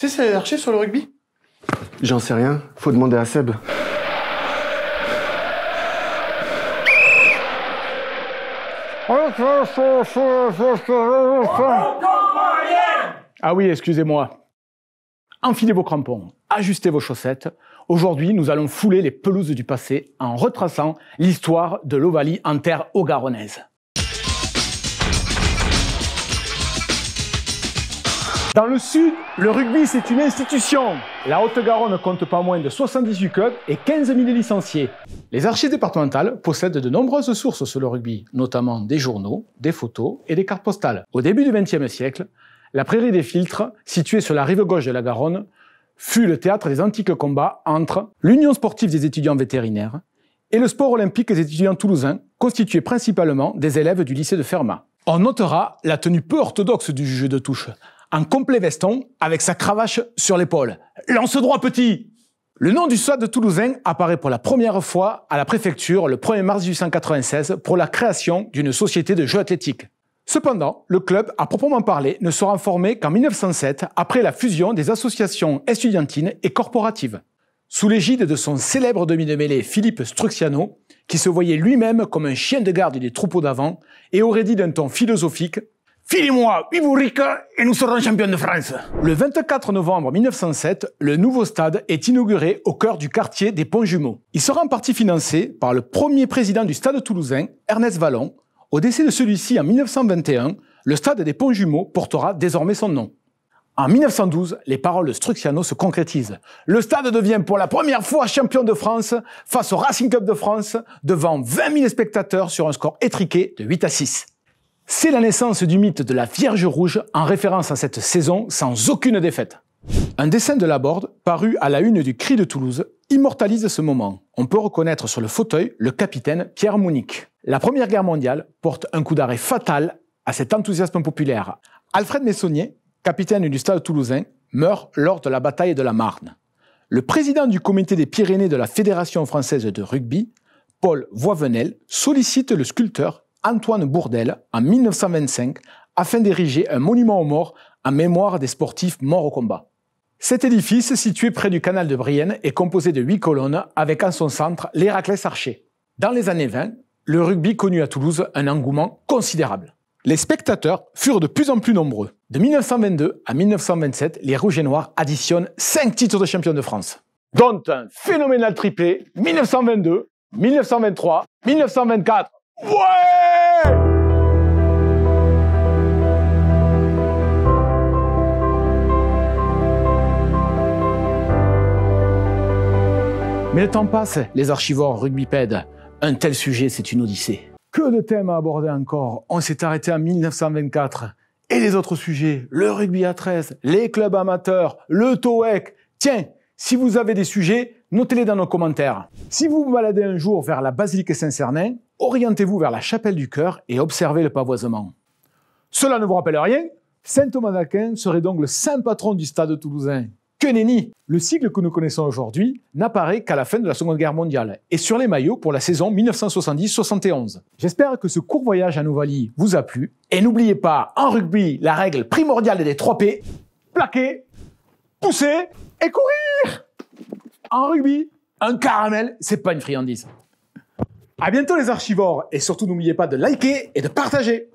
Tu sais, c'est l'archive sur le rugby J'en sais rien. Faut demander à Seb. Ah oui, excusez-moi. Enfilez vos crampons, ajustez vos chaussettes. Aujourd'hui, nous allons fouler les pelouses du passé en retraçant l'histoire de l'Ovalie en terre au garonnaise Dans le Sud, le rugby, c'est une institution. La Haute-Garonne compte pas moins de 78 clubs et 15 000 licenciés. Les archives départementales possèdent de nombreuses sources sur le rugby, notamment des journaux, des photos et des cartes postales. Au début du XXe siècle, la prairie des filtres, située sur la rive gauche de la Garonne, fut le théâtre des antiques combats entre l'Union sportive des étudiants vétérinaires et le sport olympique des étudiants toulousains, constitué principalement des élèves du lycée de Fermat. On notera la tenue peu orthodoxe du juge de touche, en complet veston avec sa cravache sur l'épaule. Lance droit petit Le nom du de toulousain apparaît pour la première fois à la préfecture le 1er mars 1896 pour la création d'une société de jeux athlétiques. Cependant, le club, à proprement parler, ne sera formé qu'en 1907 après la fusion des associations estudiantines et corporatives. Sous l'égide de son célèbre demi de mêlée Philippe Struxiano, qui se voyait lui-même comme un chien de garde des troupeaux d'avant et aurait dit d'un ton philosophique Filez-moi et nous serons champions de France. Le 24 novembre 1907, le nouveau stade est inauguré au cœur du quartier des Ponts Jumeaux. Il sera en partie financé par le premier président du stade toulousain, Ernest Vallon. Au décès de celui-ci en 1921, le stade des Ponts Jumeaux portera désormais son nom. En 1912, les paroles de Struxiano se concrétisent. Le stade devient pour la première fois champion de France face au Racing Cup de France devant 20 000 spectateurs sur un score étriqué de 8 à 6. C'est la naissance du mythe de la Vierge Rouge en référence à cette saison sans aucune défaite. Un dessin de la Borde, paru à la une du Cri de Toulouse, immortalise ce moment. On peut reconnaître sur le fauteuil le capitaine Pierre Monique. La Première Guerre mondiale porte un coup d'arrêt fatal à cet enthousiasme populaire. Alfred Messonnier, capitaine du Stade toulousain, meurt lors de la bataille de la Marne. Le président du comité des Pyrénées de la Fédération française de rugby, Paul Voivenel, sollicite le sculpteur Antoine Bourdel en 1925 afin d'ériger un monument aux morts en mémoire des sportifs morts au combat. Cet édifice, situé près du canal de Brienne, est composé de huit colonnes avec en son centre l'Héraclès Archer. Dans les années 20, le rugby connut à Toulouse un engouement considérable. Les spectateurs furent de plus en plus nombreux. De 1922 à 1927, les Rouges et Noirs additionnent cinq titres de champion de France, dont un phénoménal triplé 1922, 1923, 1924 mais le temps passe, les archivores rugbypèdes. Un tel sujet, c'est une odyssée. Que de thèmes à aborder encore. On s'est arrêté en 1924. Et les autres sujets, le rugby à 13, les clubs amateurs, le TOEC. Tiens, si vous avez des sujets, Notez-les dans nos commentaires. Si vous vous baladez un jour vers la basilique Saint-Cernin, orientez-vous vers la chapelle du cœur et observez le pavoisement. Cela ne vous rappelle rien Saint Thomas d'Aquin serait donc le saint patron du stade toulousain. Que nenni Le sigle que nous connaissons aujourd'hui n'apparaît qu'à la fin de la Seconde Guerre mondiale et sur les maillots pour la saison 1970-71. J'espère que ce court voyage à Novalie vous a plu et n'oubliez pas, en rugby, la règle primordiale des 3 P plaquer, pousser et courir en rugby, un caramel, c'est pas une friandise. À bientôt les archivores et surtout n'oubliez pas de liker et de partager.